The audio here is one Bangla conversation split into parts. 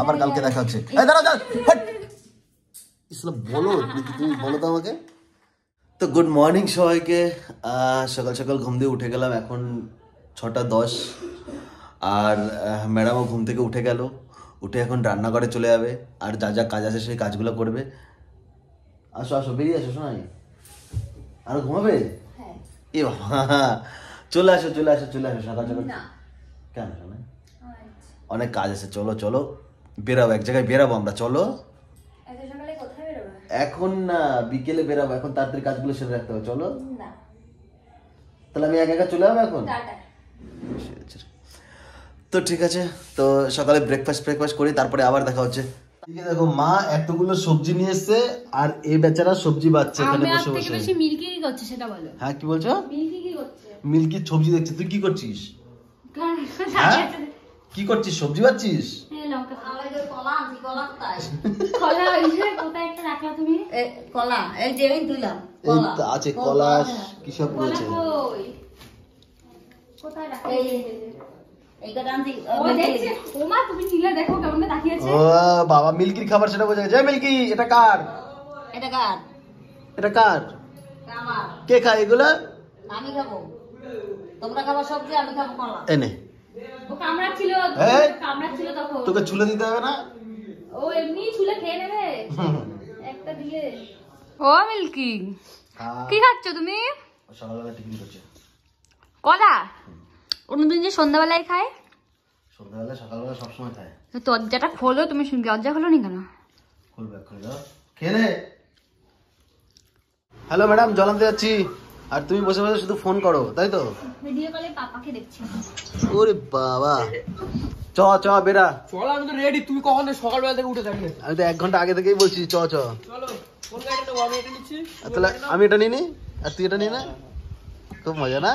আবার কালকে দেখা হচ্ছে বলো তুমি বলো তো আমাকে তো গুড মর্নিং সবাইকে সকাল সকাল ঘুম দিয়ে উঠে গেলাম এখন ছটা দশ আর ম্যাডামও ঘুম থেকে উঠে গেল উঠে এখন রান্নাঘরে চলে যাবে আর যা যা কাজ আছে সেই কাজগুলো করবে আসো আসো বেরিয়ে আসো শোনাই আর ঘুমাবে এ হ্যাঁ। চলে আসো চলে আসো চলে আসো সকাল সকাল কেন আচ্ছা। অনেক কাজ আছে চলো চলো বেরাবো এক জায়গায় বেরাবো আমরা চলো এখন না বিকেলে বেরাবো এখন তাড়াতাড়ি কাজগুলো সেরে রাখতে হবে চলো তাহলে আমি এক একা চলে যাবো এখন তো ঠিক আছে তো সকালে ব্রেকফাস্ট ব্রেকফাস্ট করি তারপরে আবার দেখা হচ্ছে দেখো মা এতগুলো সবজি নিয়ে এসেছে আর এ বেচারা সবজি বাচ্চা এখানে বসে বসে হ্যাঁ কি বলছো মিল্কি সবজি দেখছে তুই কি করছিস হ্যাঁ? কি করছিস সবজি বাচ্ছিস কলা কোথায় কলা ওই যে কোথায় একটা রাখলা তুমি কলা এই যে আমি দিলাম কলা আছে কলা কোথায় বাবা মিল্কির খাবার সেটা বোঝা যায় মিল্কি এটা কার এটা কার কে খায় এগুলা আমি খাবো তোমরা খাবো সবজি আমি খাবো কলা এনে কামড়া ছিল তোকে ছুলে দিতে হবে না এমনি ছুলে খেয়ে নেবে একটা দিয়ে ও মিল্কি হ্যাঁ। কি খাচ্ছ তুমি সকালবেলা টিফিন কলা অন্যদিন যে সন্ধ্যাবেলায় খায় সন্ধ্যাবেলা সকালবেলা সবসময় খায় দরজাটা খোলো তুমি দরজা খোলো নি কেন খুলবে হ্যালো ম্যাডাম জল আনতে যাচ্ছি আর তুমি বসে বসে শুধু ফোন করো তাই তো ভিডিও কলে পাপাকে দেখছি ওরে বাবা চ চ বেরা চল আমি তো রেডি তুমি কখন সকালবেলা থেকে উঠে থাকবে আমি তো 1 ঘন্টা আগে থেকেই বলছি চ চ চলো ফোন আমি এটা নিচ্ছি তাহলে আমি এটা নিয়ে নি আর তুই এটা নিয়ে না খুব মজা না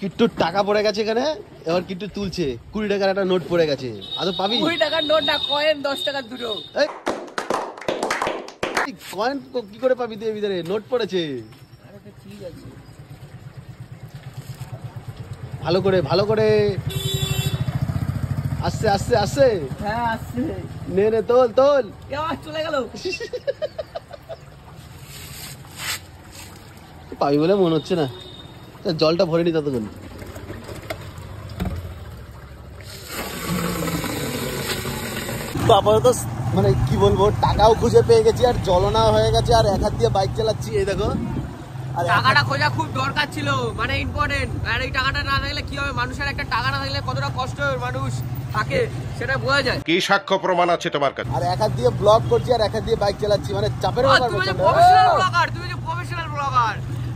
কিট্টুর টাকা পড়ে গেছে এখানে এবার কিট্টু তুলছে কুড়ি টাকার একটা নোট পড়ে গেছে আদৌ পাবি কুড়ি টাকার নোট না কয়েন দশ টাকার দুটো কয়েন কি করে পাবি তুই ভিতরে নোট পড়েছে ভালো করে ভালো করে আসছে আসছে আসছে হ্যাঁ আসছে নে নে তোল তোল চলে গেল পাবি বলে মনে হচ্ছে না জলটা ভরে নি ততক্ষণ তো আপাতত মানে কি বলবো টাকাও খুঁজে পেয়ে গেছি আর জলনা হয়ে গেছে আর এক হাত দিয়ে বাইক চালাচ্ছি এই দেখো টাকাটা আচ্ছা। খোঁজা খুব দরকার ছিল মানে ইম্পর্টেন্ট আর এই টাকাটা না থাকলে কি হবে মানুষের একটা টাকা না থাকলে কতটা কষ্ট হবে মানুষ থাকে সেটা মানে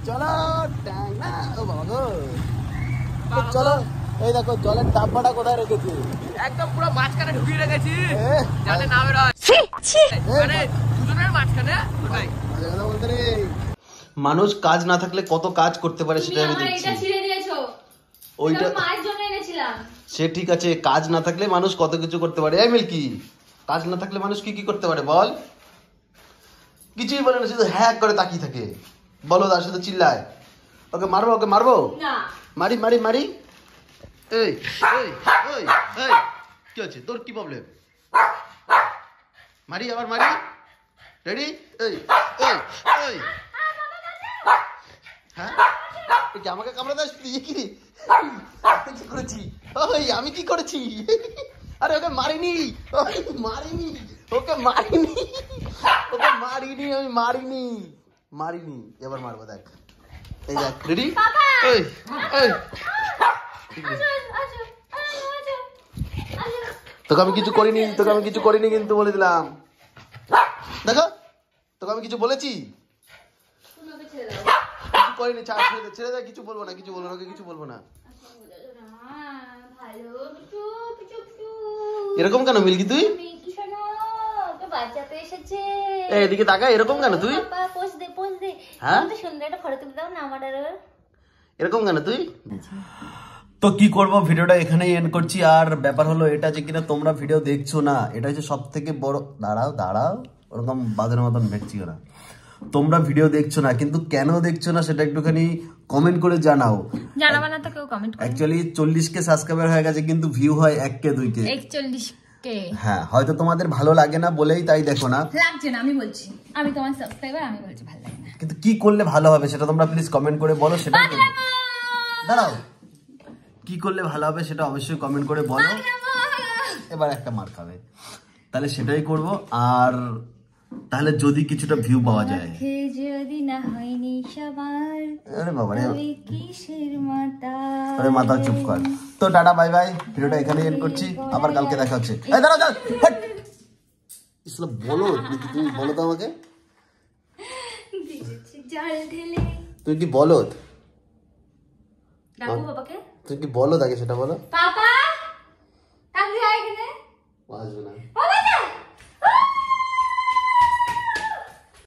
চলো না চলো এই দেখো জলের কোথায় রেখেছি একদম পুরো মাঝখানে ঢুকিয়ে রেখেছি মানে মাঝখানে মানুষ কাজ না থাকলে কত কাজ করতে পারে সেটা আমি দেখছি ওইটা সে ঠিক আছে কাজ না থাকলে মানুষ কত কিছু করতে পারে এমিল কি কাজ না থাকলে মানুষ কি কি করতে পারে বল কিছুই বলে না শুধু হ্যাক করে তাকিয়ে থাকে বলো তার শুধু চিল্লায় ওকে মারবো ওকে মারবো মারি মারি মারি এই এই এই কি আছে তোর কি প্রবলেম মারি আবার মারি রেডি এই এই এই হ্যাঁ আমাকে কামড়া দাস তুই কি কি করেছি ওই আমি কি করেছি আরে ওকে মারিনি মারিনি ওকে মারিনি ওকে মারিনি আমি মারিনি মারিনি এবার মারবো দেখ এই দেখ রেডি তোকে আমি কিছু করিনি তোকে আমি কিছু করিনি কিন্তু বলে দিলাম দেখো তোকে আমি কিছু বলেছি কইনি চা খেয়ে দে ছেড়ে দে কিছু বলবো না কিছু বলবো না কিছু বলবো না এরকম কেন মিল্কি তুই এদিকে তাকা এরকম কেন তুই হ্যাঁ? এরকম কেন তুই তো কি করব ভিডিওটা এখানেই এন্ড করছি আর ব্যাপার হলো এটা যে কিনা তোমরা ভিডিও দেখছো না এটা হচ্ছে সব থেকে বড় দাঁড়াও দাঁড়াও ওরকম বাজারের মতন ভেটছি ওরা তোমরা ভিডিও দেখছো না কিন্তু কেন দেখছো না সেটা একটুখানি কমেন্ট করে জানাও জানাবা না অ্যাকচুয়ালি 40 কে সাবস্ক্রাইবার হয়ে গেছে কিন্তু ভিউ হয় এক কে 2 কে হ্যাঁ হয়তো তোমাদের ভালো লাগে না বলেই তাই দেখো না কিন্তু কি করলে ভালো হবে সেটা তোমরা প্লিজ কমেন্ট করে বলো সেটা দাঁড়াও কি করলে ভালো হবে সেটা অবশ্যই কমেন্ট করে বলো এবার একটা মার খাবে তাহলে সেটাই করব আর তাহলে যদি কিছুটা ভিউ পাওয়া যায় যদি আরে মাথা চুপ কর তো টাটা বাই বাই ভিডিওটা এখানে এন্ড করছি আবার কালকে দেখা হচ্ছে বলো তুমি বলো তো আমাকে জল তুই কি বলো তুমি কি বলো তাকে সেটা বলো